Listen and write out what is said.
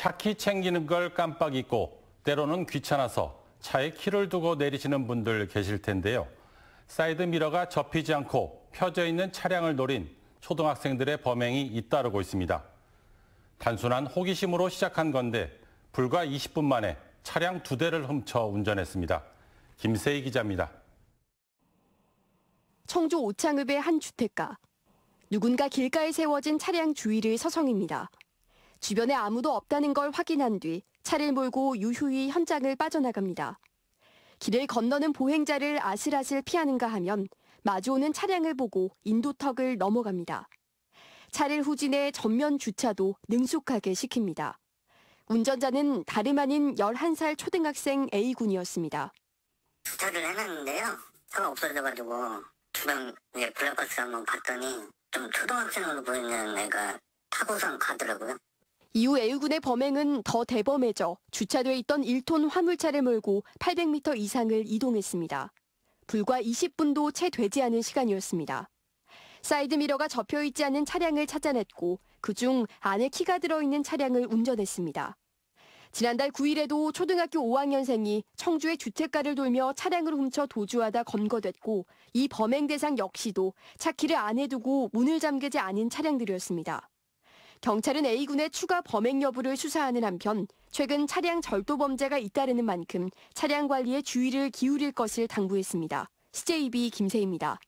차 키 챙기는 걸 깜빡 잊고 때로는 귀찮아서 차에 키를 두고 내리시는 분들 계실 텐데요. 사이드 미러가 접히지 않고 펴져 있는 차량을 노린 초등학생들의 범행이 잇따르고 있습니다. 단순한 호기심으로 시작한 건데 불과 20분 만에 차량 두 대를 훔쳐 운전했습니다. 김세희 기자입니다. 청주 오창읍의 한 주택가. 누군가 길가에 세워진 차량 주위를 서성입니다. 주변에 아무도 없다는 걸 확인한 뒤 차를 몰고 유휴히 현장을 빠져나갑니다. 길을 건너는 보행자를 아슬아슬 피하는가 하면 마주오는 차량을 보고 인도턱을 넘어갑니다. 차를 후진해 전면 주차도 능숙하게 시킵니다. 운전자는 다름 아닌 11살 초등학생 A군이었습니다. 주차를 해놨는데요. 차가 없어져가지고 주변 블랙박스 한번 봤더니 좀 초등학생으로 보이는 애가 타고선 가더라고요. 이후 A군의 범행은 더 대범해져 주차돼 있던 1톤 화물차를 몰고 800m 이상을 이동했습니다. 불과 20분도 채 되지 않은 시간이었습니다. 사이드미러가 접혀 있지 않은 차량을 찾아냈고 그중 안에 키가 들어있는 차량을 운전했습니다. 지난달 9일에도 초등학교 5학년생이 청주의 주택가를 돌며 차량을 훔쳐 도주하다 검거됐고 이 범행 대상 역시도 차키를 안에 두고 문을 잠그지 않은 차량들이었습니다. 경찰은 A군의 추가 범행 여부를 수사하는 한편 최근 차량 절도 범죄가 잇따르는 만큼 차량 관리에 주의를 기울일 것을 당부했습니다. CJB 김세입니다.